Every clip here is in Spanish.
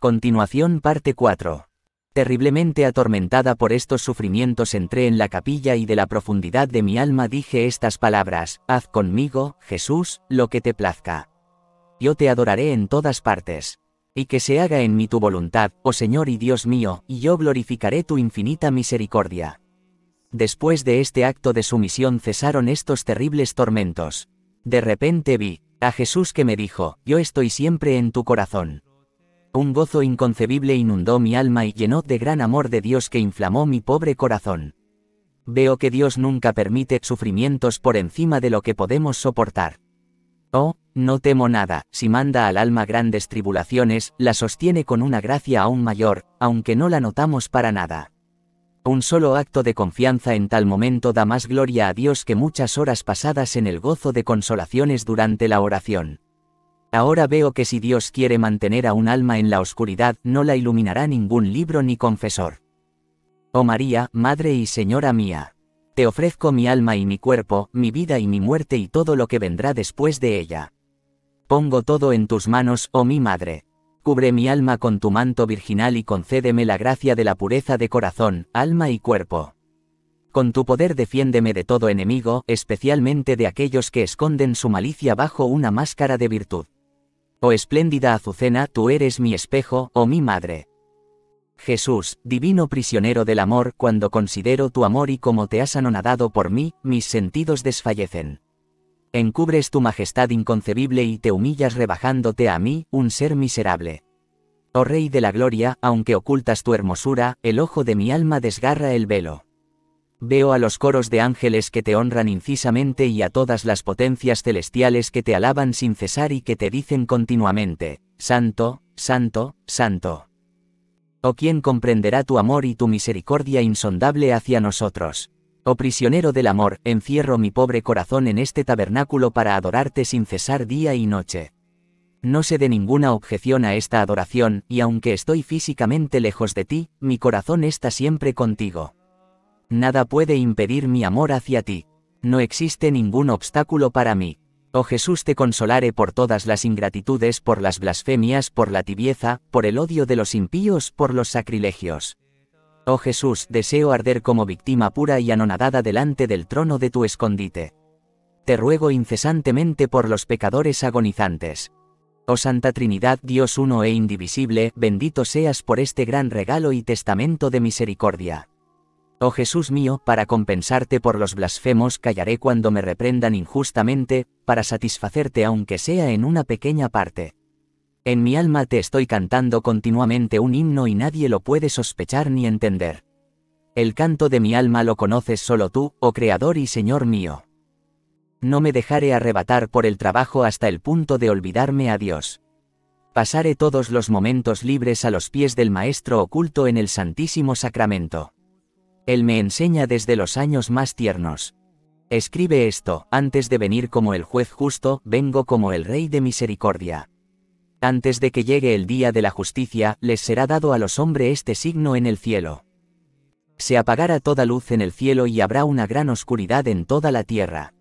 Continuación parte 4. Terriblemente atormentada por estos sufrimientos entré en la capilla y de la profundidad de mi alma dije estas palabras, Haz conmigo, Jesús, lo que te plazca. Yo te adoraré en todas partes. Y que se haga en mí tu voluntad, oh Señor y Dios mío, y yo glorificaré tu infinita misericordia. Después de este acto de sumisión cesaron estos terribles tormentos. De repente vi, a Jesús que me dijo, Yo estoy siempre en tu corazón un gozo inconcebible inundó mi alma y llenó de gran amor de Dios que inflamó mi pobre corazón. Veo que Dios nunca permite sufrimientos por encima de lo que podemos soportar. Oh, no temo nada, si manda al alma grandes tribulaciones, la sostiene con una gracia aún mayor, aunque no la notamos para nada. Un solo acto de confianza en tal momento da más gloria a Dios que muchas horas pasadas en el gozo de consolaciones durante la oración. Ahora veo que si Dios quiere mantener a un alma en la oscuridad, no la iluminará ningún libro ni confesor. Oh María, Madre y Señora mía. Te ofrezco mi alma y mi cuerpo, mi vida y mi muerte y todo lo que vendrá después de ella. Pongo todo en tus manos, oh mi Madre. Cubre mi alma con tu manto virginal y concédeme la gracia de la pureza de corazón, alma y cuerpo. Con tu poder defiéndeme de todo enemigo, especialmente de aquellos que esconden su malicia bajo una máscara de virtud. Oh espléndida Azucena, tú eres mi espejo, oh mi madre. Jesús, divino prisionero del amor, cuando considero tu amor y como te has anonadado por mí, mis sentidos desfallecen. Encubres tu majestad inconcebible y te humillas rebajándote a mí, un ser miserable. Oh Rey de la Gloria, aunque ocultas tu hermosura, el ojo de mi alma desgarra el velo. Veo a los coros de ángeles que te honran incisamente y a todas las potencias celestiales que te alaban sin cesar y que te dicen continuamente, Santo, Santo, Santo. ¿O quién comprenderá tu amor y tu misericordia insondable hacia nosotros? Oh prisionero del amor, encierro mi pobre corazón en este tabernáculo para adorarte sin cesar día y noche. No sé de ninguna objeción a esta adoración, y aunque estoy físicamente lejos de ti, mi corazón está siempre contigo. Nada puede impedir mi amor hacia ti. No existe ningún obstáculo para mí. Oh Jesús, te consolare por todas las ingratitudes, por las blasfemias, por la tibieza, por el odio de los impíos, por los sacrilegios. Oh Jesús, deseo arder como víctima pura y anonadada delante del trono de tu escondite. Te ruego incesantemente por los pecadores agonizantes. Oh Santa Trinidad, Dios uno e indivisible, bendito seas por este gran regalo y testamento de misericordia. Oh Jesús mío, para compensarte por los blasfemos callaré cuando me reprendan injustamente, para satisfacerte aunque sea en una pequeña parte. En mi alma te estoy cantando continuamente un himno y nadie lo puede sospechar ni entender. El canto de mi alma lo conoces solo tú, oh Creador y Señor mío. No me dejaré arrebatar por el trabajo hasta el punto de olvidarme a Dios. Pasaré todos los momentos libres a los pies del Maestro oculto en el Santísimo Sacramento. Él me enseña desde los años más tiernos. Escribe esto, antes de venir como el juez justo, vengo como el rey de misericordia. Antes de que llegue el día de la justicia, les será dado a los hombres este signo en el cielo. Se apagará toda luz en el cielo y habrá una gran oscuridad en toda la tierra.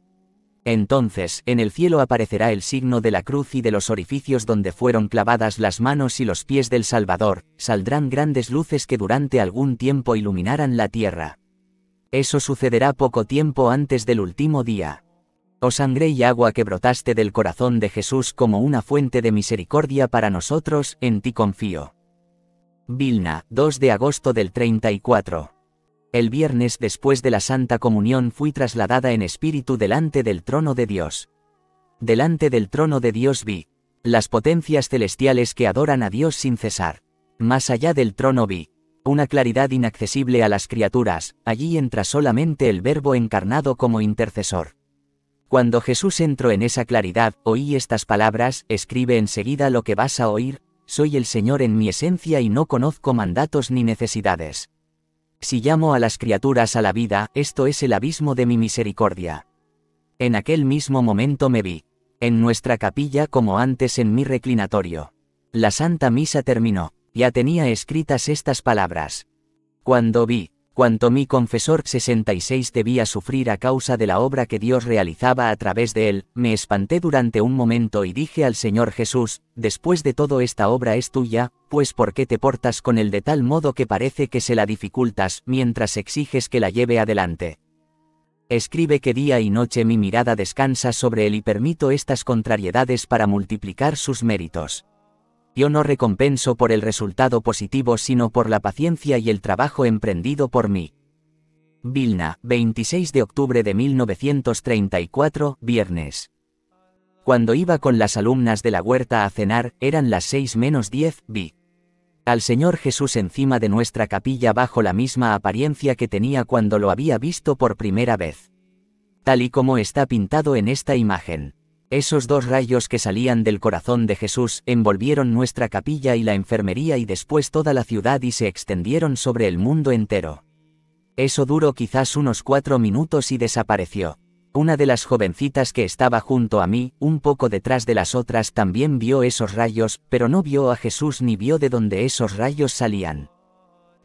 Entonces, en el cielo aparecerá el signo de la cruz y de los orificios donde fueron clavadas las manos y los pies del Salvador, saldrán grandes luces que durante algún tiempo iluminarán la tierra. Eso sucederá poco tiempo antes del último día. Oh sangre y agua que brotaste del corazón de Jesús como una fuente de misericordia para nosotros, en ti confío. Vilna, 2 de agosto del 34. El viernes después de la Santa Comunión fui trasladada en espíritu delante del trono de Dios. Delante del trono de Dios vi las potencias celestiales que adoran a Dios sin cesar. Más allá del trono vi una claridad inaccesible a las criaturas, allí entra solamente el Verbo encarnado como intercesor. Cuando Jesús entró en esa claridad, oí estas palabras, escribe enseguida lo que vas a oír, soy el Señor en mi esencia y no conozco mandatos ni necesidades. Si llamo a las criaturas a la vida, esto es el abismo de mi misericordia. En aquel mismo momento me vi, en nuestra capilla como antes en mi reclinatorio. La Santa Misa terminó, ya tenía escritas estas palabras. Cuando vi, cuanto mi confesor 66 debía sufrir a causa de la obra que Dios realizaba a través de él, me espanté durante un momento y dije al Señor Jesús, después de todo esta obra es tuya, pues ¿por qué te portas con él de tal modo que parece que se la dificultas mientras exiges que la lleve adelante? Escribe que día y noche mi mirada descansa sobre él y permito estas contrariedades para multiplicar sus méritos yo no recompenso por el resultado positivo sino por la paciencia y el trabajo emprendido por mí. Vilna, 26 de octubre de 1934, viernes. Cuando iba con las alumnas de la huerta a cenar, eran las 6 menos 10, vi al Señor Jesús encima de nuestra capilla bajo la misma apariencia que tenía cuando lo había visto por primera vez. Tal y como está pintado en esta imagen. Esos dos rayos que salían del corazón de Jesús envolvieron nuestra capilla y la enfermería y después toda la ciudad y se extendieron sobre el mundo entero. Eso duró quizás unos cuatro minutos y desapareció. Una de las jovencitas que estaba junto a mí, un poco detrás de las otras, también vio esos rayos, pero no vio a Jesús ni vio de dónde esos rayos salían.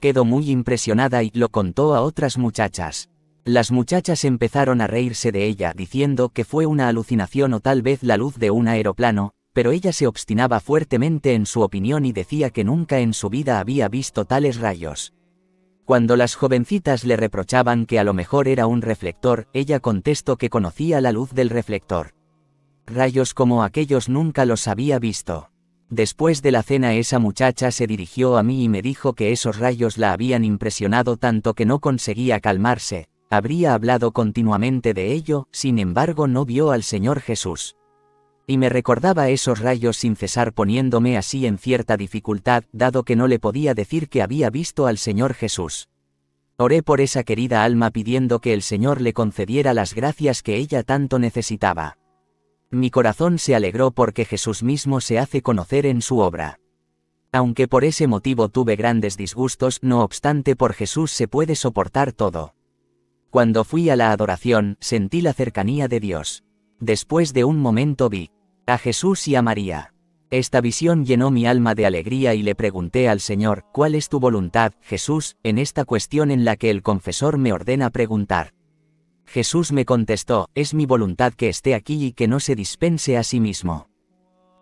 Quedó muy impresionada y lo contó a otras muchachas. Las muchachas empezaron a reírse de ella diciendo que fue una alucinación o tal vez la luz de un aeroplano, pero ella se obstinaba fuertemente en su opinión y decía que nunca en su vida había visto tales rayos. Cuando las jovencitas le reprochaban que a lo mejor era un reflector, ella contestó que conocía la luz del reflector. Rayos como aquellos nunca los había visto. Después de la cena esa muchacha se dirigió a mí y me dijo que esos rayos la habían impresionado tanto que no conseguía calmarse, Habría hablado continuamente de ello, sin embargo no vio al Señor Jesús. Y me recordaba esos rayos sin cesar poniéndome así en cierta dificultad, dado que no le podía decir que había visto al Señor Jesús. Oré por esa querida alma pidiendo que el Señor le concediera las gracias que ella tanto necesitaba. Mi corazón se alegró porque Jesús mismo se hace conocer en su obra. Aunque por ese motivo tuve grandes disgustos, no obstante por Jesús se puede soportar todo. Cuando fui a la adoración, sentí la cercanía de Dios. Después de un momento vi a Jesús y a María. Esta visión llenó mi alma de alegría y le pregunté al Señor, ¿cuál es tu voluntad, Jesús, en esta cuestión en la que el confesor me ordena preguntar? Jesús me contestó, es mi voluntad que esté aquí y que no se dispense a sí mismo.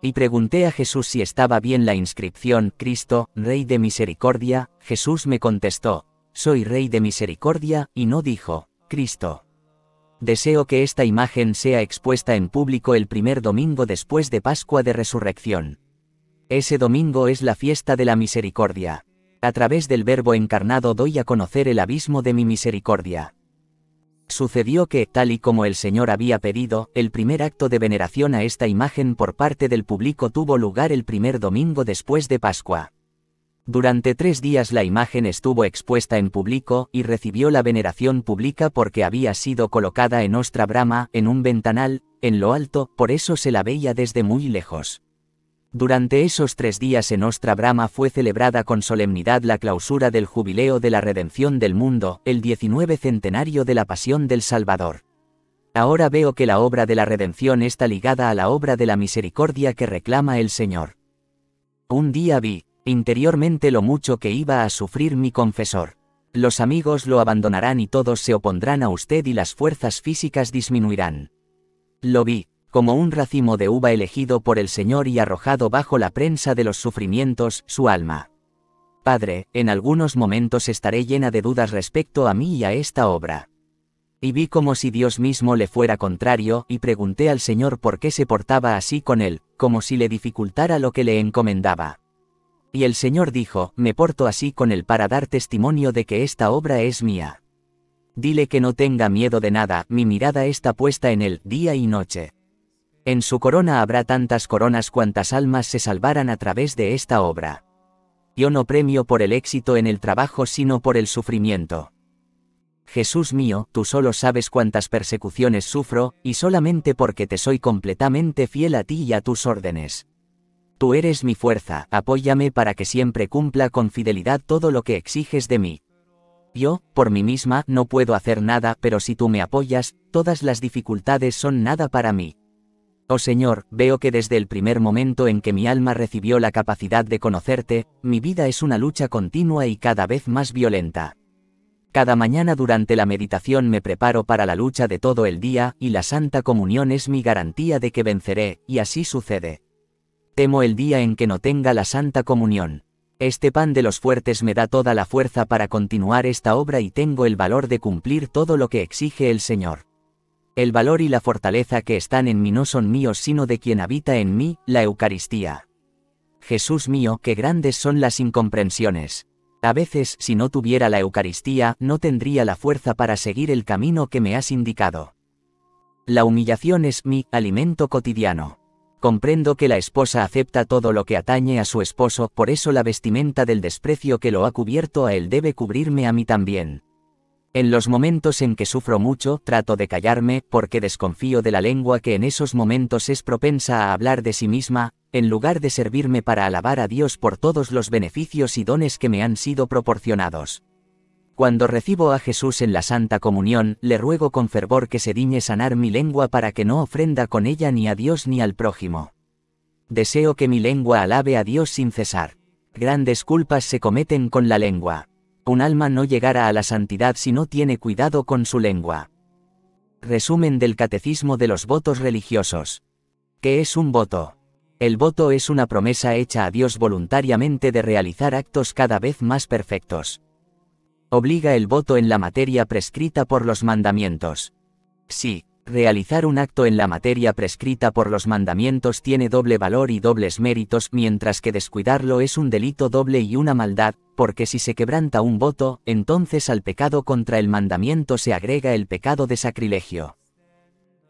Y pregunté a Jesús si estaba bien la inscripción, Cristo, Rey de Misericordia, Jesús me contestó, soy Rey de Misericordia, y no dijo, Cristo. Deseo que esta imagen sea expuesta en público el primer domingo después de Pascua de Resurrección. Ese domingo es la fiesta de la misericordia. A través del Verbo encarnado doy a conocer el abismo de mi misericordia. Sucedió que, tal y como el Señor había pedido, el primer acto de veneración a esta imagen por parte del público tuvo lugar el primer domingo después de Pascua. Durante tres días la imagen estuvo expuesta en público y recibió la veneración pública porque había sido colocada en Ostra Brahma, en un ventanal, en lo alto, por eso se la veía desde muy lejos. Durante esos tres días en Ostra Brahma fue celebrada con solemnidad la clausura del jubileo de la redención del mundo, el 19 centenario de la pasión del Salvador. Ahora veo que la obra de la redención está ligada a la obra de la misericordia que reclama el Señor. Un día vi, interiormente lo mucho que iba a sufrir mi confesor. Los amigos lo abandonarán y todos se opondrán a usted y las fuerzas físicas disminuirán. Lo vi, como un racimo de uva elegido por el Señor y arrojado bajo la prensa de los sufrimientos, su alma. Padre, en algunos momentos estaré llena de dudas respecto a mí y a esta obra. Y vi como si Dios mismo le fuera contrario, y pregunté al Señor por qué se portaba así con él, como si le dificultara lo que le encomendaba. Y el Señor dijo, me porto así con él para dar testimonio de que esta obra es mía. Dile que no tenga miedo de nada, mi mirada está puesta en él, día y noche. En su corona habrá tantas coronas cuantas almas se salvarán a través de esta obra. Yo no premio por el éxito en el trabajo sino por el sufrimiento. Jesús mío, tú solo sabes cuántas persecuciones sufro, y solamente porque te soy completamente fiel a ti y a tus órdenes. Tú eres mi fuerza, apóyame para que siempre cumpla con fidelidad todo lo que exiges de mí. Yo, por mí misma, no puedo hacer nada, pero si tú me apoyas, todas las dificultades son nada para mí. Oh Señor, veo que desde el primer momento en que mi alma recibió la capacidad de conocerte, mi vida es una lucha continua y cada vez más violenta. Cada mañana durante la meditación me preparo para la lucha de todo el día, y la Santa Comunión es mi garantía de que venceré, y así sucede. Temo el día en que no tenga la Santa Comunión. Este pan de los fuertes me da toda la fuerza para continuar esta obra y tengo el valor de cumplir todo lo que exige el Señor. El valor y la fortaleza que están en mí no son míos sino de quien habita en mí, la Eucaristía. Jesús mío, qué grandes son las incomprensiones. A veces, si no tuviera la Eucaristía, no tendría la fuerza para seguir el camino que me has indicado. La humillación es mi alimento cotidiano. Comprendo que la esposa acepta todo lo que atañe a su esposo, por eso la vestimenta del desprecio que lo ha cubierto a él debe cubrirme a mí también. En los momentos en que sufro mucho, trato de callarme, porque desconfío de la lengua que en esos momentos es propensa a hablar de sí misma, en lugar de servirme para alabar a Dios por todos los beneficios y dones que me han sido proporcionados. Cuando recibo a Jesús en la Santa Comunión, le ruego con fervor que se diñe sanar mi lengua para que no ofrenda con ella ni a Dios ni al prójimo. Deseo que mi lengua alabe a Dios sin cesar. Grandes culpas se cometen con la lengua. Un alma no llegará a la santidad si no tiene cuidado con su lengua. Resumen del Catecismo de los Votos Religiosos. ¿Qué es un voto? El voto es una promesa hecha a Dios voluntariamente de realizar actos cada vez más perfectos obliga el voto en la materia prescrita por los mandamientos. Sí, realizar un acto en la materia prescrita por los mandamientos tiene doble valor y dobles méritos, mientras que descuidarlo es un delito doble y una maldad, porque si se quebranta un voto, entonces al pecado contra el mandamiento se agrega el pecado de sacrilegio.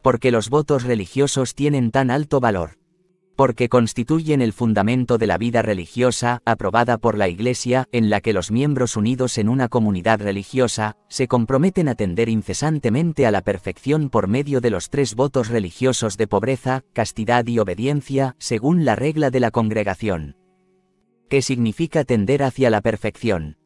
Porque los votos religiosos tienen tan alto valor porque constituyen el fundamento de la vida religiosa, aprobada por la Iglesia, en la que los miembros unidos en una comunidad religiosa, se comprometen a tender incesantemente a la perfección por medio de los tres votos religiosos de pobreza, castidad y obediencia, según la regla de la congregación. ¿Qué significa tender hacia la perfección?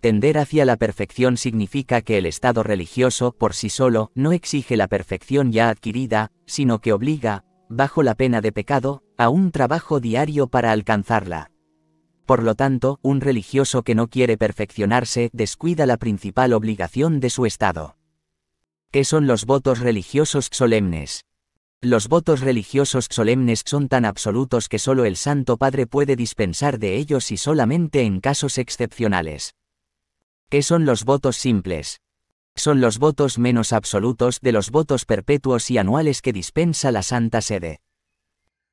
Tender hacia la perfección significa que el estado religioso, por sí solo, no exige la perfección ya adquirida, sino que obliga, bajo la pena de pecado, a un trabajo diario para alcanzarla. Por lo tanto, un religioso que no quiere perfeccionarse descuida la principal obligación de su Estado. ¿Qué son los votos religiosos solemnes? Los votos religiosos solemnes son tan absolutos que solo el Santo Padre puede dispensar de ellos y solamente en casos excepcionales. ¿Qué son los votos simples? Son los votos menos absolutos de los votos perpetuos y anuales que dispensa la Santa Sede.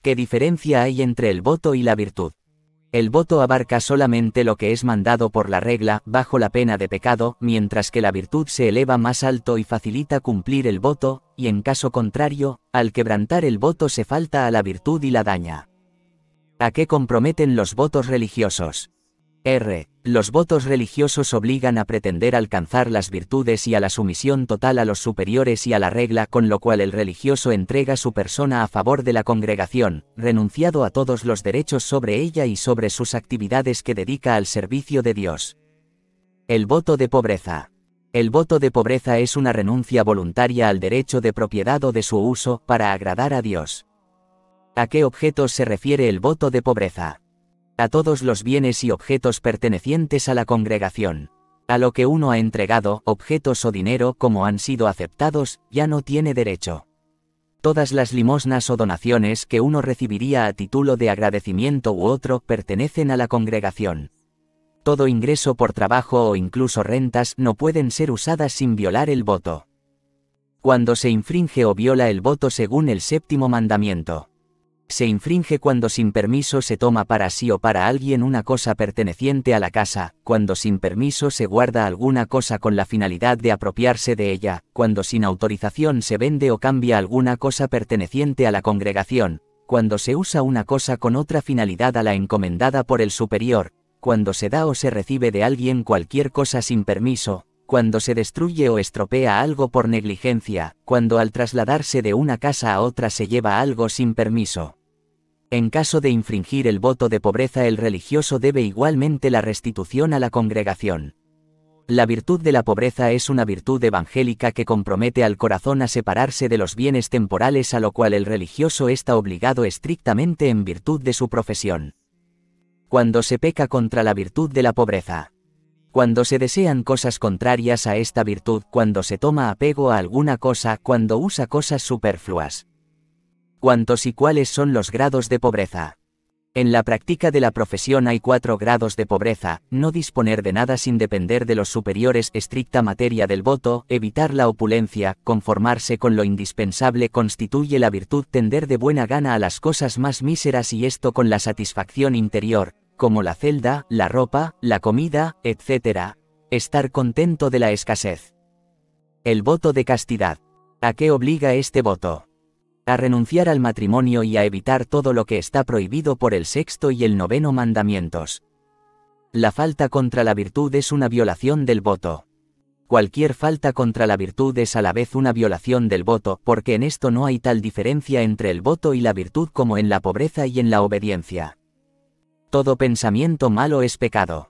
¿Qué diferencia hay entre el voto y la virtud? El voto abarca solamente lo que es mandado por la regla, bajo la pena de pecado, mientras que la virtud se eleva más alto y facilita cumplir el voto, y en caso contrario, al quebrantar el voto se falta a la virtud y la daña. ¿A qué comprometen los votos religiosos? R. Los votos religiosos obligan a pretender alcanzar las virtudes y a la sumisión total a los superiores y a la regla, con lo cual el religioso entrega su persona a favor de la congregación, renunciado a todos los derechos sobre ella y sobre sus actividades que dedica al servicio de Dios. El voto de pobreza. El voto de pobreza es una renuncia voluntaria al derecho de propiedad o de su uso para agradar a Dios. ¿A qué objetos se refiere el voto de pobreza? a todos los bienes y objetos pertenecientes a la congregación. A lo que uno ha entregado, objetos o dinero como han sido aceptados, ya no tiene derecho. Todas las limosnas o donaciones que uno recibiría a título de agradecimiento u otro pertenecen a la congregación. Todo ingreso por trabajo o incluso rentas no pueden ser usadas sin violar el voto. Cuando se infringe o viola el voto según el séptimo mandamiento se infringe cuando sin permiso se toma para sí o para alguien una cosa perteneciente a la casa, cuando sin permiso se guarda alguna cosa con la finalidad de apropiarse de ella, cuando sin autorización se vende o cambia alguna cosa perteneciente a la congregación, cuando se usa una cosa con otra finalidad a la encomendada por el superior, cuando se da o se recibe de alguien cualquier cosa sin permiso, cuando se destruye o estropea algo por negligencia, cuando al trasladarse de una casa a otra se lleva algo sin permiso. En caso de infringir el voto de pobreza el religioso debe igualmente la restitución a la congregación. La virtud de la pobreza es una virtud evangélica que compromete al corazón a separarse de los bienes temporales a lo cual el religioso está obligado estrictamente en virtud de su profesión. Cuando se peca contra la virtud de la pobreza. Cuando se desean cosas contrarias a esta virtud, cuando se toma apego a alguna cosa, cuando usa cosas superfluas cuántos y cuáles son los grados de pobreza. En la práctica de la profesión hay cuatro grados de pobreza, no disponer de nada sin depender de los superiores, estricta materia del voto, evitar la opulencia, conformarse con lo indispensable constituye la virtud, tender de buena gana a las cosas más míseras y esto con la satisfacción interior, como la celda, la ropa, la comida, etc. Estar contento de la escasez. El voto de castidad. ¿A qué obliga este voto? a renunciar al matrimonio y a evitar todo lo que está prohibido por el sexto y el noveno mandamientos. La falta contra la virtud es una violación del voto. Cualquier falta contra la virtud es a la vez una violación del voto, porque en esto no hay tal diferencia entre el voto y la virtud como en la pobreza y en la obediencia. Todo pensamiento malo es pecado.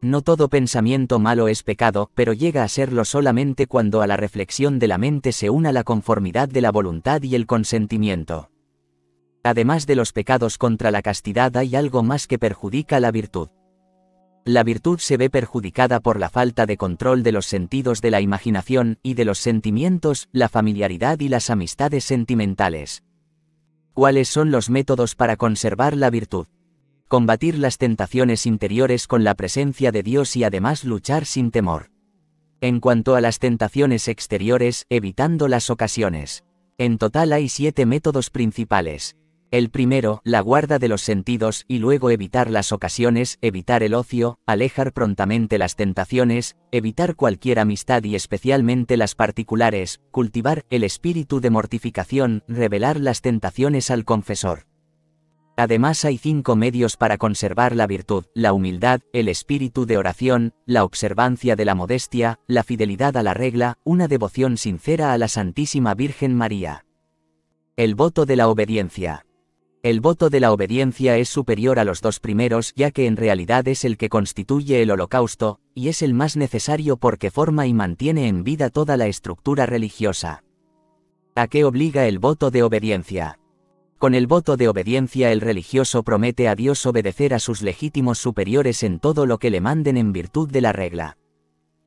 No todo pensamiento malo es pecado, pero llega a serlo solamente cuando a la reflexión de la mente se una la conformidad de la voluntad y el consentimiento. Además de los pecados contra la castidad hay algo más que perjudica la virtud. La virtud se ve perjudicada por la falta de control de los sentidos de la imaginación y de los sentimientos, la familiaridad y las amistades sentimentales. ¿Cuáles son los métodos para conservar la virtud? combatir las tentaciones interiores con la presencia de Dios y además luchar sin temor. En cuanto a las tentaciones exteriores, evitando las ocasiones. En total hay siete métodos principales. El primero, la guarda de los sentidos y luego evitar las ocasiones, evitar el ocio, alejar prontamente las tentaciones, evitar cualquier amistad y especialmente las particulares, cultivar el espíritu de mortificación, revelar las tentaciones al confesor. Además hay cinco medios para conservar la virtud, la humildad, el espíritu de oración, la observancia de la modestia, la fidelidad a la regla, una devoción sincera a la Santísima Virgen María. El voto de la obediencia. El voto de la obediencia es superior a los dos primeros ya que en realidad es el que constituye el holocausto, y es el más necesario porque forma y mantiene en vida toda la estructura religiosa. ¿A qué obliga el voto de obediencia? Con el voto de obediencia el religioso promete a Dios obedecer a sus legítimos superiores en todo lo que le manden en virtud de la regla.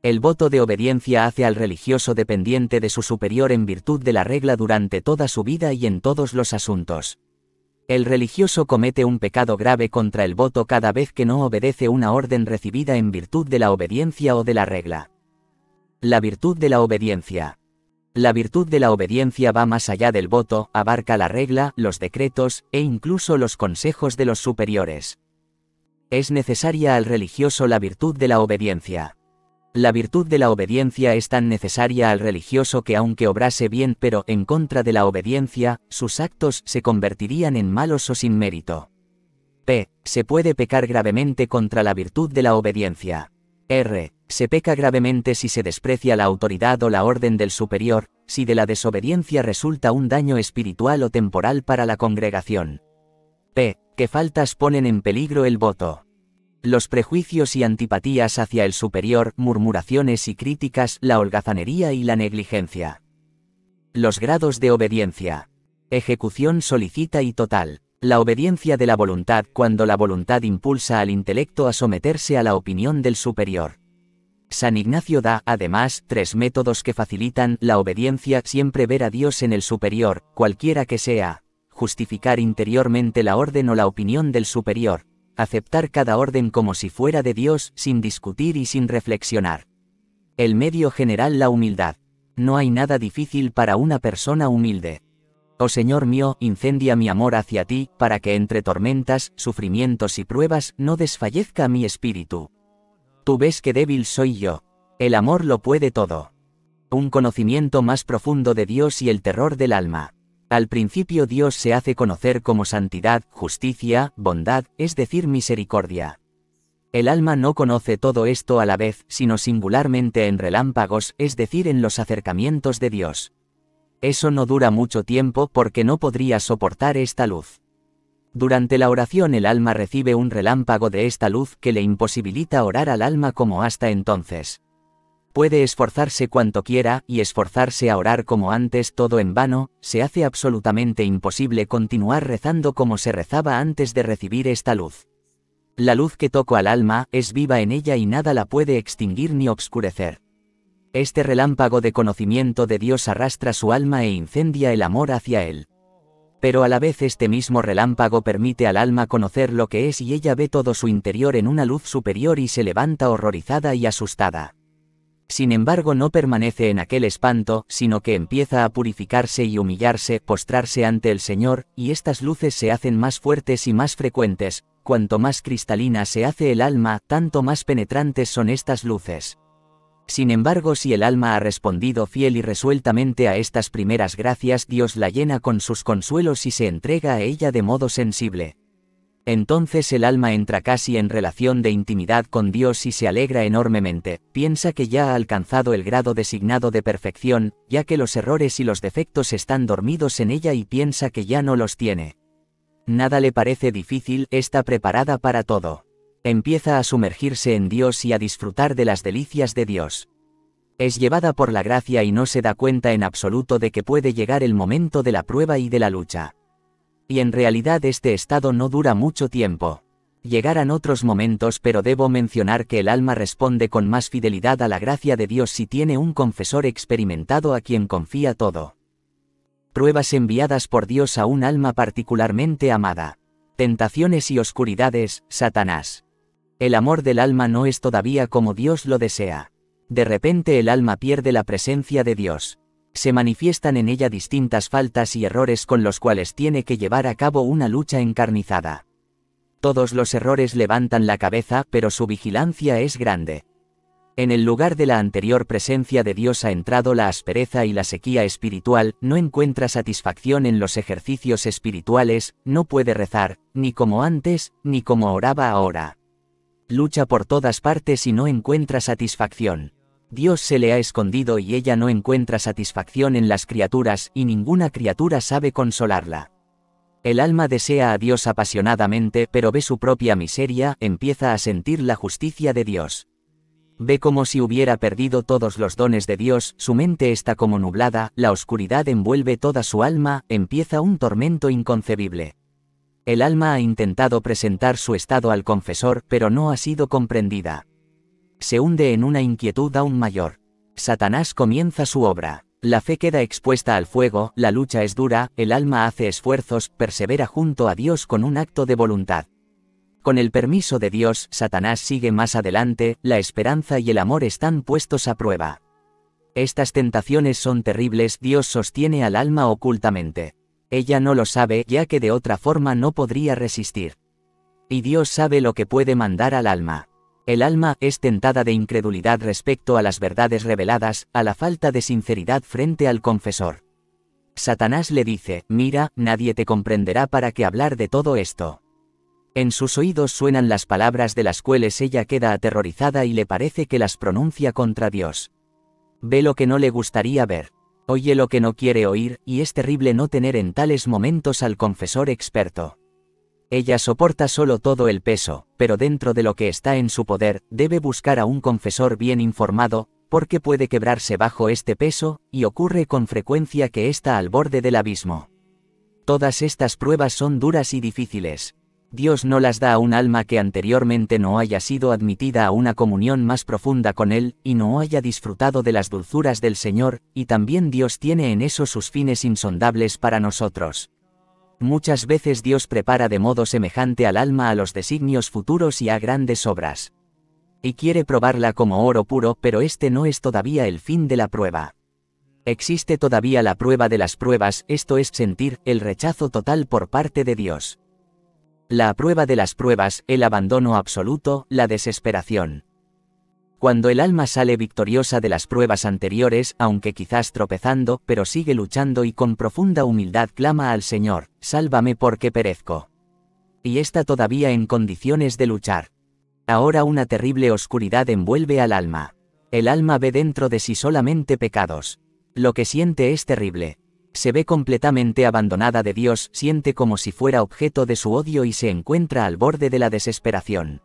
El voto de obediencia hace al religioso dependiente de su superior en virtud de la regla durante toda su vida y en todos los asuntos. El religioso comete un pecado grave contra el voto cada vez que no obedece una orden recibida en virtud de la obediencia o de la regla. La virtud de la obediencia. La virtud de la obediencia va más allá del voto, abarca la regla, los decretos, e incluso los consejos de los superiores. Es necesaria al religioso la virtud de la obediencia. La virtud de la obediencia es tan necesaria al religioso que aunque obrase bien pero en contra de la obediencia, sus actos se convertirían en malos o sin mérito. P. Se puede pecar gravemente contra la virtud de la obediencia. R. Se peca gravemente si se desprecia la autoridad o la orden del superior, si de la desobediencia resulta un daño espiritual o temporal para la congregación. P. Que faltas ponen en peligro el voto. Los prejuicios y antipatías hacia el superior, murmuraciones y críticas, la holgazanería y la negligencia. Los grados de obediencia. Ejecución solicita y total. La obediencia de la voluntad cuando la voluntad impulsa al intelecto a someterse a la opinión del superior. San Ignacio da, además, tres métodos que facilitan la obediencia, siempre ver a Dios en el superior, cualquiera que sea, justificar interiormente la orden o la opinión del superior, aceptar cada orden como si fuera de Dios, sin discutir y sin reflexionar. El medio general la humildad. No hay nada difícil para una persona humilde. Oh Señor mío, incendia mi amor hacia ti, para que entre tormentas, sufrimientos y pruebas no desfallezca mi espíritu. Tú ves que débil soy yo. El amor lo puede todo. Un conocimiento más profundo de Dios y el terror del alma. Al principio Dios se hace conocer como santidad, justicia, bondad, es decir, misericordia. El alma no conoce todo esto a la vez, sino singularmente en relámpagos, es decir, en los acercamientos de Dios. Eso no dura mucho tiempo porque no podría soportar esta luz. Durante la oración el alma recibe un relámpago de esta luz que le imposibilita orar al alma como hasta entonces. Puede esforzarse cuanto quiera y esforzarse a orar como antes todo en vano, se hace absolutamente imposible continuar rezando como se rezaba antes de recibir esta luz. La luz que tocó al alma es viva en ella y nada la puede extinguir ni obscurecer. Este relámpago de conocimiento de Dios arrastra su alma e incendia el amor hacia Él. Pero a la vez este mismo relámpago permite al alma conocer lo que es y ella ve todo su interior en una luz superior y se levanta horrorizada y asustada. Sin embargo, no permanece en aquel espanto, sino que empieza a purificarse y humillarse, postrarse ante el Señor, y estas luces se hacen más fuertes y más frecuentes, cuanto más cristalina se hace el alma, tanto más penetrantes son estas luces. Sin embargo, si el alma ha respondido fiel y resueltamente a estas primeras gracias, Dios la llena con sus consuelos y se entrega a ella de modo sensible. Entonces el alma entra casi en relación de intimidad con Dios y se alegra enormemente, piensa que ya ha alcanzado el grado designado de perfección, ya que los errores y los defectos están dormidos en ella y piensa que ya no los tiene. Nada le parece difícil, está preparada para todo empieza a sumergirse en Dios y a disfrutar de las delicias de Dios. Es llevada por la gracia y no se da cuenta en absoluto de que puede llegar el momento de la prueba y de la lucha. Y en realidad este estado no dura mucho tiempo. Llegarán otros momentos pero debo mencionar que el alma responde con más fidelidad a la gracia de Dios si tiene un confesor experimentado a quien confía todo. Pruebas enviadas por Dios a un alma particularmente amada. Tentaciones y oscuridades, Satanás. El amor del alma no es todavía como Dios lo desea. De repente el alma pierde la presencia de Dios. Se manifiestan en ella distintas faltas y errores con los cuales tiene que llevar a cabo una lucha encarnizada. Todos los errores levantan la cabeza, pero su vigilancia es grande. En el lugar de la anterior presencia de Dios ha entrado la aspereza y la sequía espiritual, no encuentra satisfacción en los ejercicios espirituales, no puede rezar, ni como antes, ni como oraba ahora. Lucha por todas partes y no encuentra satisfacción. Dios se le ha escondido y ella no encuentra satisfacción en las criaturas y ninguna criatura sabe consolarla. El alma desea a Dios apasionadamente, pero ve su propia miseria, empieza a sentir la justicia de Dios. Ve como si hubiera perdido todos los dones de Dios, su mente está como nublada, la oscuridad envuelve toda su alma, empieza un tormento inconcebible. El alma ha intentado presentar su estado al confesor, pero no ha sido comprendida. Se hunde en una inquietud aún mayor. Satanás comienza su obra. La fe queda expuesta al fuego, la lucha es dura, el alma hace esfuerzos, persevera junto a Dios con un acto de voluntad. Con el permiso de Dios, Satanás sigue más adelante, la esperanza y el amor están puestos a prueba. Estas tentaciones son terribles, Dios sostiene al alma ocultamente. Ella no lo sabe ya que de otra forma no podría resistir. Y Dios sabe lo que puede mandar al alma. El alma es tentada de incredulidad respecto a las verdades reveladas, a la falta de sinceridad frente al confesor. Satanás le dice, mira, nadie te comprenderá para qué hablar de todo esto. En sus oídos suenan las palabras de las cuales ella queda aterrorizada y le parece que las pronuncia contra Dios. Ve lo que no le gustaría ver oye lo que no quiere oír, y es terrible no tener en tales momentos al confesor experto. Ella soporta solo todo el peso, pero dentro de lo que está en su poder, debe buscar a un confesor bien informado, porque puede quebrarse bajo este peso, y ocurre con frecuencia que está al borde del abismo. Todas estas pruebas son duras y difíciles, Dios no las da a un alma que anteriormente no haya sido admitida a una comunión más profunda con Él, y no haya disfrutado de las dulzuras del Señor, y también Dios tiene en eso sus fines insondables para nosotros. Muchas veces Dios prepara de modo semejante al alma a los designios futuros y a grandes obras. Y quiere probarla como oro puro, pero este no es todavía el fin de la prueba. Existe todavía la prueba de las pruebas, esto es sentir el rechazo total por parte de Dios la prueba de las pruebas, el abandono absoluto, la desesperación. Cuando el alma sale victoriosa de las pruebas anteriores, aunque quizás tropezando, pero sigue luchando y con profunda humildad clama al Señor, sálvame porque perezco. Y está todavía en condiciones de luchar. Ahora una terrible oscuridad envuelve al alma. El alma ve dentro de sí solamente pecados. Lo que siente es terrible, se ve completamente abandonada de Dios, siente como si fuera objeto de su odio y se encuentra al borde de la desesperación.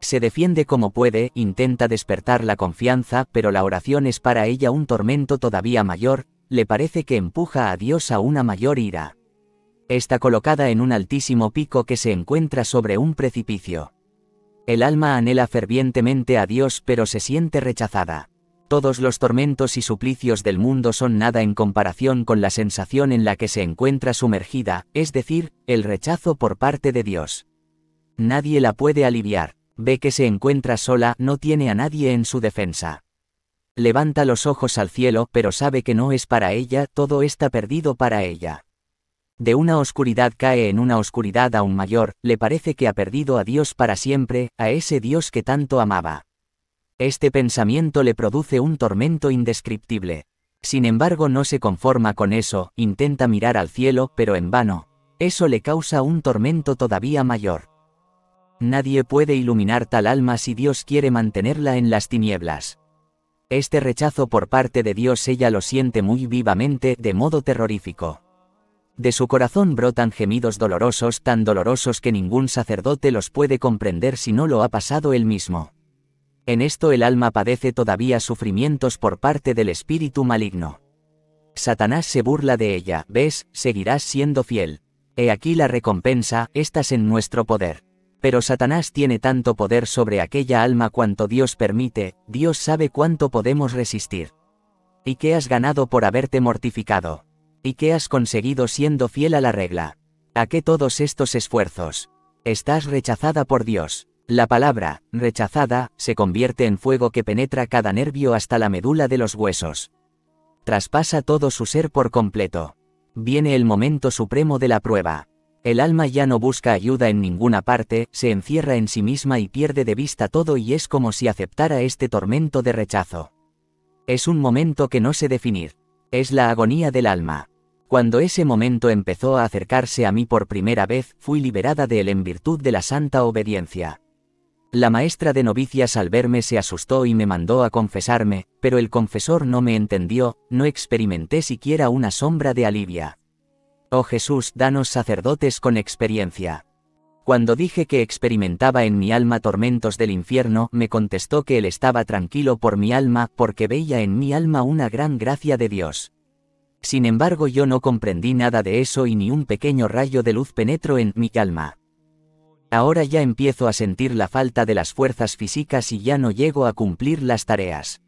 Se defiende como puede, intenta despertar la confianza, pero la oración es para ella un tormento todavía mayor, le parece que empuja a Dios a una mayor ira. Está colocada en un altísimo pico que se encuentra sobre un precipicio. El alma anhela fervientemente a Dios pero se siente rechazada todos los tormentos y suplicios del mundo son nada en comparación con la sensación en la que se encuentra sumergida, es decir, el rechazo por parte de Dios. Nadie la puede aliviar, ve que se encuentra sola, no tiene a nadie en su defensa. Levanta los ojos al cielo, pero sabe que no es para ella, todo está perdido para ella. De una oscuridad cae en una oscuridad aún mayor, le parece que ha perdido a Dios para siempre, a ese Dios que tanto amaba. Este pensamiento le produce un tormento indescriptible. Sin embargo, no se conforma con eso, intenta mirar al cielo, pero en vano. Eso le causa un tormento todavía mayor. Nadie puede iluminar tal alma si Dios quiere mantenerla en las tinieblas. Este rechazo por parte de Dios ella lo siente muy vivamente, de modo terrorífico. De su corazón brotan gemidos dolorosos, tan dolorosos que ningún sacerdote los puede comprender si no lo ha pasado él mismo. En esto el alma padece todavía sufrimientos por parte del espíritu maligno. Satanás se burla de ella, ves, seguirás siendo fiel. He aquí la recompensa, estás en nuestro poder. Pero Satanás tiene tanto poder sobre aquella alma cuanto Dios permite, Dios sabe cuánto podemos resistir. ¿Y qué has ganado por haberte mortificado? ¿Y qué has conseguido siendo fiel a la regla? ¿A qué todos estos esfuerzos? Estás rechazada por Dios. La palabra, rechazada, se convierte en fuego que penetra cada nervio hasta la medula de los huesos. Traspasa todo su ser por completo. Viene el momento supremo de la prueba. El alma ya no busca ayuda en ninguna parte, se encierra en sí misma y pierde de vista todo y es como si aceptara este tormento de rechazo. Es un momento que no sé definir. Es la agonía del alma. Cuando ese momento empezó a acercarse a mí por primera vez, fui liberada de él en virtud de la santa obediencia. La maestra de novicias al verme se asustó y me mandó a confesarme, pero el confesor no me entendió, no experimenté siquiera una sombra de alivia. Oh Jesús, danos sacerdotes con experiencia. Cuando dije que experimentaba en mi alma tormentos del infierno, me contestó que él estaba tranquilo por mi alma, porque veía en mi alma una gran gracia de Dios. Sin embargo, yo no comprendí nada de eso y ni un pequeño rayo de luz penetró en mi alma. Ahora ya empiezo a sentir la falta de las fuerzas físicas y ya no llego a cumplir las tareas.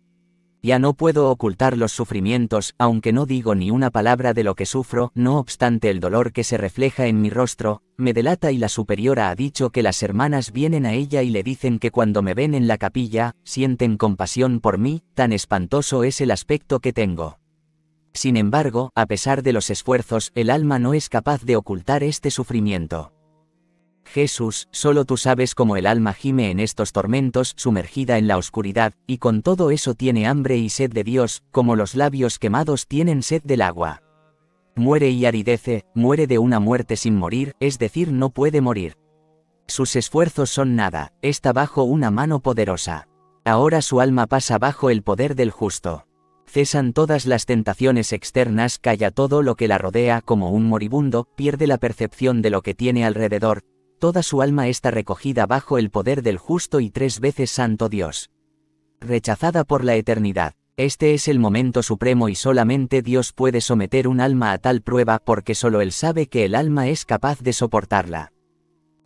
Ya no puedo ocultar los sufrimientos, aunque no digo ni una palabra de lo que sufro, no obstante el dolor que se refleja en mi rostro, me delata y la superiora ha dicho que las hermanas vienen a ella y le dicen que cuando me ven en la capilla, sienten compasión por mí, tan espantoso es el aspecto que tengo. Sin embargo, a pesar de los esfuerzos, el alma no es capaz de ocultar este sufrimiento. Jesús, solo tú sabes cómo el alma gime en estos tormentos, sumergida en la oscuridad, y con todo eso tiene hambre y sed de Dios, como los labios quemados tienen sed del agua. Muere y aridece, muere de una muerte sin morir, es decir, no puede morir. Sus esfuerzos son nada, está bajo una mano poderosa. Ahora su alma pasa bajo el poder del justo. Cesan todas las tentaciones externas, calla todo lo que la rodea como un moribundo, pierde la percepción de lo que tiene alrededor, toda su alma está recogida bajo el poder del justo y tres veces santo Dios. Rechazada por la eternidad, este es el momento supremo y solamente Dios puede someter un alma a tal prueba porque solo Él sabe que el alma es capaz de soportarla.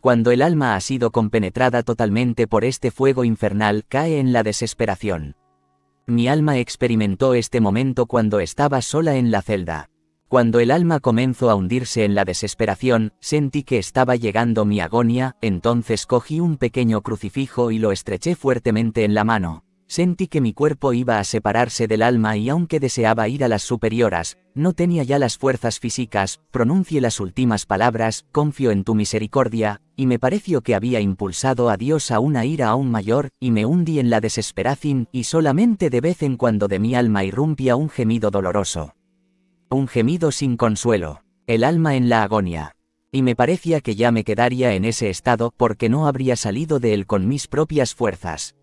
Cuando el alma ha sido compenetrada totalmente por este fuego infernal cae en la desesperación. Mi alma experimentó este momento cuando estaba sola en la celda. Cuando el alma comenzó a hundirse en la desesperación, sentí que estaba llegando mi agonía, entonces cogí un pequeño crucifijo y lo estreché fuertemente en la mano. Sentí que mi cuerpo iba a separarse del alma y aunque deseaba ir a las superioras, no tenía ya las fuerzas físicas, pronuncié las últimas palabras, confío en tu misericordia, y me pareció que había impulsado a Dios a una ira aún mayor, y me hundí en la desesperación, y solamente de vez en cuando de mi alma irrumpía un gemido doloroso. Un gemido sin consuelo. El alma en la agonia. Y me parecía que ya me quedaría en ese estado porque no habría salido de él con mis propias fuerzas.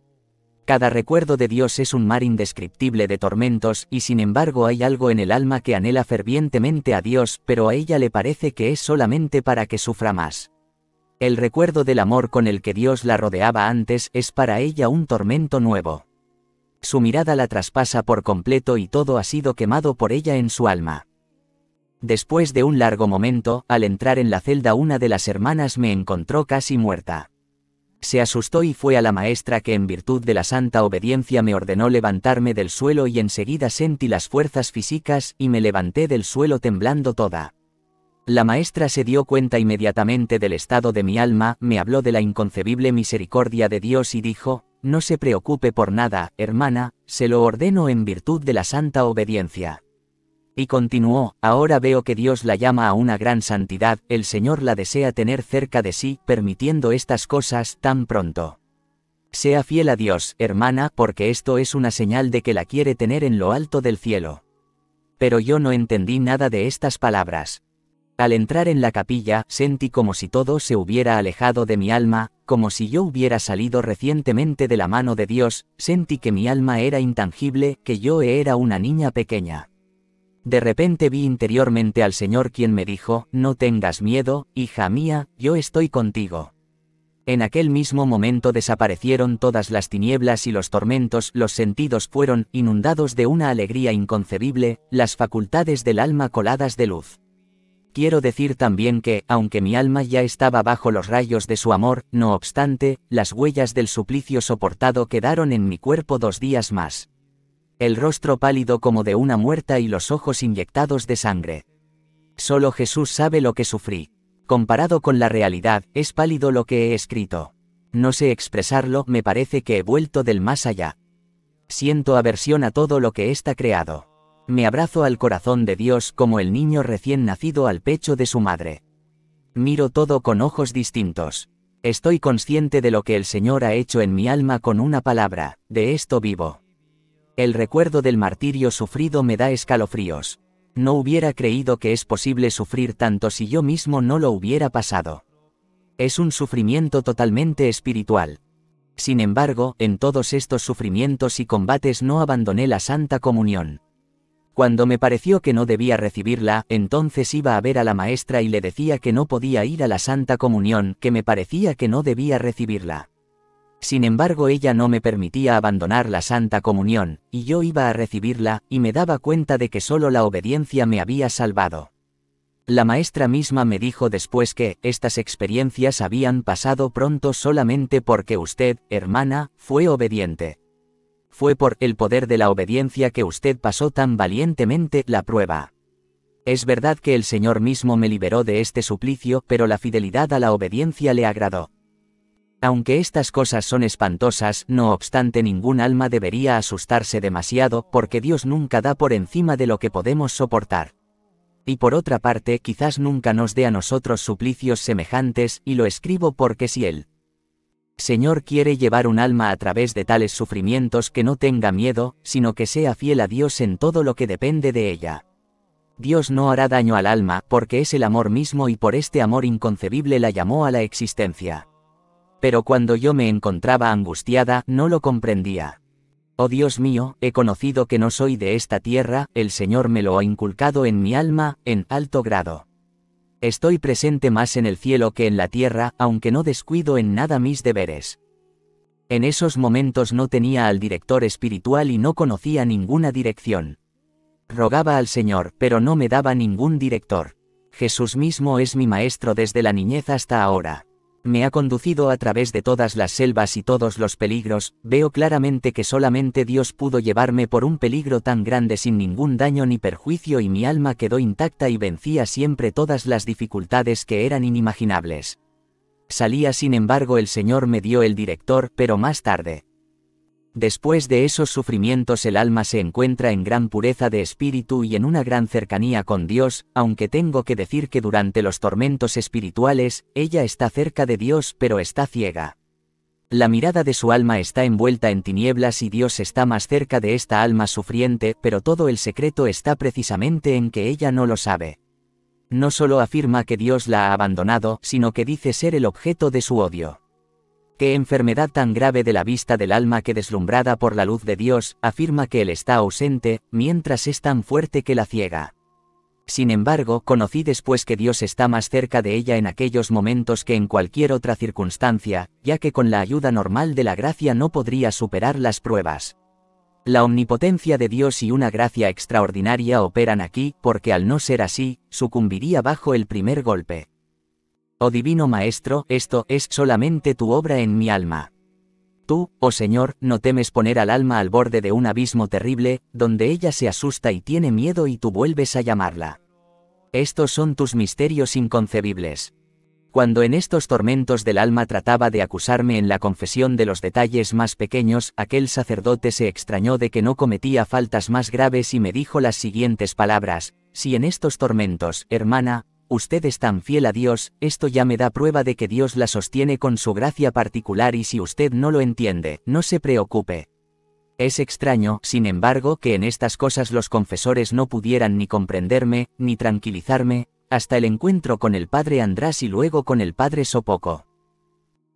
Cada recuerdo de Dios es un mar indescriptible de tormentos y sin embargo hay algo en el alma que anhela fervientemente a Dios, pero a ella le parece que es solamente para que sufra más. El recuerdo del amor con el que Dios la rodeaba antes es para ella un tormento nuevo. Su mirada la traspasa por completo y todo ha sido quemado por ella en su alma. Después de un largo momento, al entrar en la celda una de las hermanas me encontró casi muerta. Se asustó y fue a la maestra que en virtud de la santa obediencia me ordenó levantarme del suelo y enseguida sentí las fuerzas físicas y me levanté del suelo temblando toda. La maestra se dio cuenta inmediatamente del estado de mi alma, me habló de la inconcebible misericordia de Dios y dijo, No se preocupe por nada, hermana, se lo ordeno en virtud de la santa obediencia. Y continuó, ahora veo que Dios la llama a una gran santidad, el Señor la desea tener cerca de sí, permitiendo estas cosas tan pronto. Sea fiel a Dios, hermana, porque esto es una señal de que la quiere tener en lo alto del cielo. Pero yo no entendí nada de estas palabras. Al entrar en la capilla, sentí como si todo se hubiera alejado de mi alma, como si yo hubiera salido recientemente de la mano de Dios, sentí que mi alma era intangible, que yo era una niña pequeña. De repente vi interiormente al Señor quien me dijo, No tengas miedo, hija mía, yo estoy contigo. En aquel mismo momento desaparecieron todas las tinieblas y los tormentos, los sentidos fueron inundados de una alegría inconcebible, las facultades del alma coladas de luz. Quiero decir también que, aunque mi alma ya estaba bajo los rayos de su amor, no obstante, las huellas del suplicio soportado quedaron en mi cuerpo dos días más. El rostro pálido como de una muerta y los ojos inyectados de sangre. Solo Jesús sabe lo que sufrí. Comparado con la realidad, es pálido lo que he escrito. No sé expresarlo, me parece que he vuelto del más allá. Siento aversión a todo lo que está creado. Me abrazo al corazón de Dios como el niño recién nacido al pecho de su madre. Miro todo con ojos distintos. Estoy consciente de lo que el Señor ha hecho en mi alma con una palabra, de esto vivo. El recuerdo del martirio sufrido me da escalofríos. No hubiera creído que es posible sufrir tanto si yo mismo no lo hubiera pasado. Es un sufrimiento totalmente espiritual. Sin embargo, en todos estos sufrimientos y combates no abandoné la Santa Comunión. Cuando me pareció que no debía recibirla, entonces iba a ver a la maestra y le decía que no podía ir a la Santa Comunión, que me parecía que no debía recibirla. Sin embargo, ella no me permitía abandonar la Santa Comunión, y yo iba a recibirla, y me daba cuenta de que solo la obediencia me había salvado. La maestra misma me dijo después que estas experiencias habían pasado pronto solamente porque usted, hermana, fue obediente fue por el poder de la obediencia que usted pasó tan valientemente la prueba. Es verdad que el Señor mismo me liberó de este suplicio, pero la fidelidad a la obediencia le agradó. Aunque estas cosas son espantosas, no obstante ningún alma debería asustarse demasiado, porque Dios nunca da por encima de lo que podemos soportar. Y por otra parte, quizás nunca nos dé a nosotros suplicios semejantes, y lo escribo porque si Él Señor quiere llevar un alma a través de tales sufrimientos que no tenga miedo, sino que sea fiel a Dios en todo lo que depende de ella. Dios no hará daño al alma, porque es el amor mismo y por este amor inconcebible la llamó a la existencia. Pero cuando yo me encontraba angustiada, no lo comprendía. Oh Dios mío, he conocido que no soy de esta tierra, el Señor me lo ha inculcado en mi alma, en alto grado. Estoy presente más en el cielo que en la tierra, aunque no descuido en nada mis deberes. En esos momentos no tenía al director espiritual y no conocía ninguna dirección. Rogaba al Señor, pero no me daba ningún director. Jesús mismo es mi maestro desde la niñez hasta ahora me ha conducido a través de todas las selvas y todos los peligros, veo claramente que solamente Dios pudo llevarme por un peligro tan grande sin ningún daño ni perjuicio y mi alma quedó intacta y vencía siempre todas las dificultades que eran inimaginables. Salía sin embargo el Señor me dio el director, pero más tarde. Después de esos sufrimientos el alma se encuentra en gran pureza de espíritu y en una gran cercanía con Dios, aunque tengo que decir que durante los tormentos espirituales, ella está cerca de Dios pero está ciega. La mirada de su alma está envuelta en tinieblas y Dios está más cerca de esta alma sufriente, pero todo el secreto está precisamente en que ella no lo sabe. No solo afirma que Dios la ha abandonado, sino que dice ser el objeto de su odio. Qué enfermedad tan grave de la vista del alma que deslumbrada por la luz de Dios, afirma que Él está ausente, mientras es tan fuerte que la ciega. Sin embargo, conocí después que Dios está más cerca de ella en aquellos momentos que en cualquier otra circunstancia, ya que con la ayuda normal de la gracia no podría superar las pruebas. La omnipotencia de Dios y una gracia extraordinaria operan aquí, porque al no ser así, sucumbiría bajo el primer golpe. Oh Divino Maestro, esto es solamente tu obra en mi alma. Tú, oh Señor, no temes poner al alma al borde de un abismo terrible, donde ella se asusta y tiene miedo y tú vuelves a llamarla. Estos son tus misterios inconcebibles. Cuando en estos tormentos del alma trataba de acusarme en la confesión de los detalles más pequeños, aquel sacerdote se extrañó de que no cometía faltas más graves y me dijo las siguientes palabras, Si en estos tormentos, hermana, usted es tan fiel a Dios, esto ya me da prueba de que Dios la sostiene con su gracia particular y si usted no lo entiende, no se preocupe. Es extraño, sin embargo, que en estas cosas los confesores no pudieran ni comprenderme, ni tranquilizarme, hasta el encuentro con el padre András y luego con el padre Sopoco.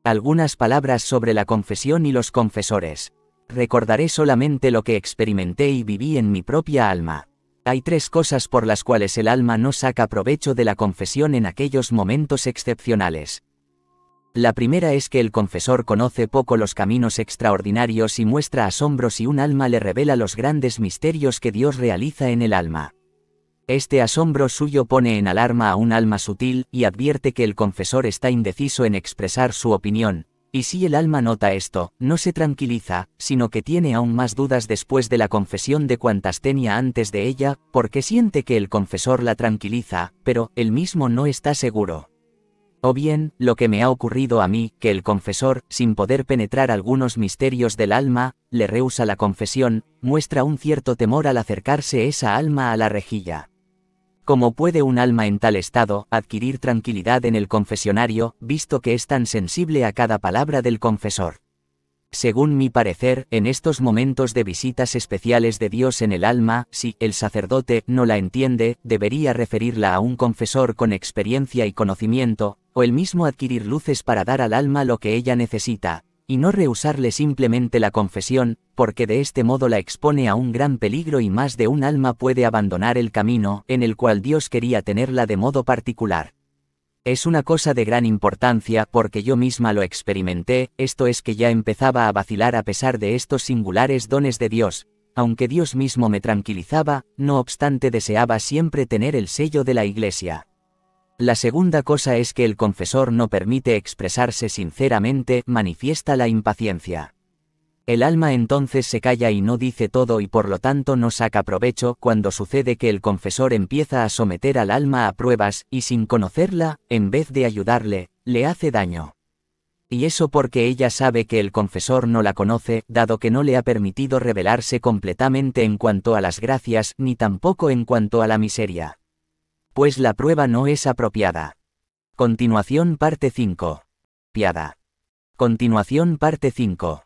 Algunas palabras sobre la confesión y los confesores. Recordaré solamente lo que experimenté y viví en mi propia alma. Hay tres cosas por las cuales el alma no saca provecho de la confesión en aquellos momentos excepcionales. La primera es que el confesor conoce poco los caminos extraordinarios y muestra asombro si un alma le revela los grandes misterios que Dios realiza en el alma. Este asombro suyo pone en alarma a un alma sutil y advierte que el confesor está indeciso en expresar su opinión, y si el alma nota esto, no se tranquiliza, sino que tiene aún más dudas después de la confesión de cuantas tenía antes de ella, porque siente que el confesor la tranquiliza, pero él mismo no está seguro. O bien, lo que me ha ocurrido a mí, que el confesor, sin poder penetrar algunos misterios del alma, le rehúsa la confesión, muestra un cierto temor al acercarse esa alma a la rejilla. ¿Cómo puede un alma en tal estado adquirir tranquilidad en el confesionario, visto que es tan sensible a cada palabra del confesor? Según mi parecer, en estos momentos de visitas especiales de Dios en el alma, si el sacerdote no la entiende, debería referirla a un confesor con experiencia y conocimiento, o el mismo adquirir luces para dar al alma lo que ella necesita, y no rehusarle simplemente la confesión, porque de este modo la expone a un gran peligro y más de un alma puede abandonar el camino en el cual Dios quería tenerla de modo particular. Es una cosa de gran importancia porque yo misma lo experimenté, esto es que ya empezaba a vacilar a pesar de estos singulares dones de Dios, aunque Dios mismo me tranquilizaba, no obstante deseaba siempre tener el sello de la Iglesia. La segunda cosa es que el confesor no permite expresarse sinceramente, manifiesta la impaciencia. El alma entonces se calla y no dice todo y por lo tanto no saca provecho cuando sucede que el confesor empieza a someter al alma a pruebas y sin conocerla, en vez de ayudarle, le hace daño. Y eso porque ella sabe que el confesor no la conoce, dado que no le ha permitido revelarse completamente en cuanto a las gracias ni tampoco en cuanto a la miseria pues la prueba no es apropiada. Continuación parte 5. Piada. Continuación parte 5.